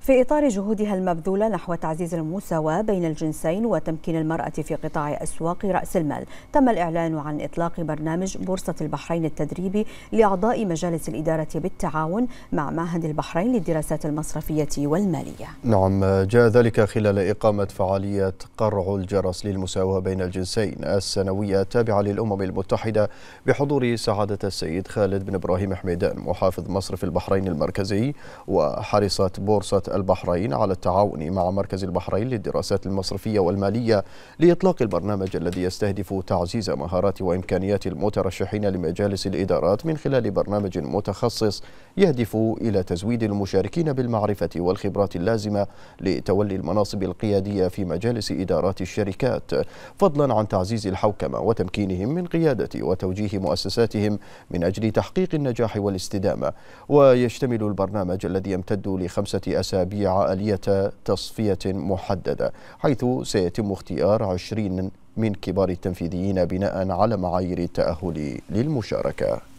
في إطار جهودها المبذولة نحو تعزيز المساواة بين الجنسين وتمكين المرأة في قطاع أسواق رأس المال تم الإعلان عن إطلاق برنامج بورصة البحرين التدريبي لأعضاء مجالس الإدارة بالتعاون مع معهد البحرين للدراسات المصرفية والمالية نعم جاء ذلك خلال إقامة فعالية قرع الجرس للمساواة بين الجنسين السنوية التابعة للأمم المتحدة بحضور سعادة السيد خالد بن إبراهيم حميدان محافظ مصرف البحرين المركزي وحرصت بورصة البحرين على التعاون مع مركز البحرين للدراسات المصرفية والمالية لإطلاق البرنامج الذي يستهدف تعزيز مهارات وإمكانيات المترشحين لمجالس الإدارات من خلال برنامج متخصص يهدف إلى تزويد المشاركين بالمعرفة والخبرات اللازمة لتولي المناصب القيادية في مجالس إدارات الشركات فضلا عن تعزيز الحوكمة وتمكينهم من قيادة وتوجيه مؤسساتهم من أجل تحقيق النجاح والاستدامة ويشتمل البرنامج الذي يمتد لخمسة أسابيع تبيع آلية تصفية محددة حيث سيتم اختيار عشرين من كبار التنفيذيين بناء على معايير التأهل للمشاركة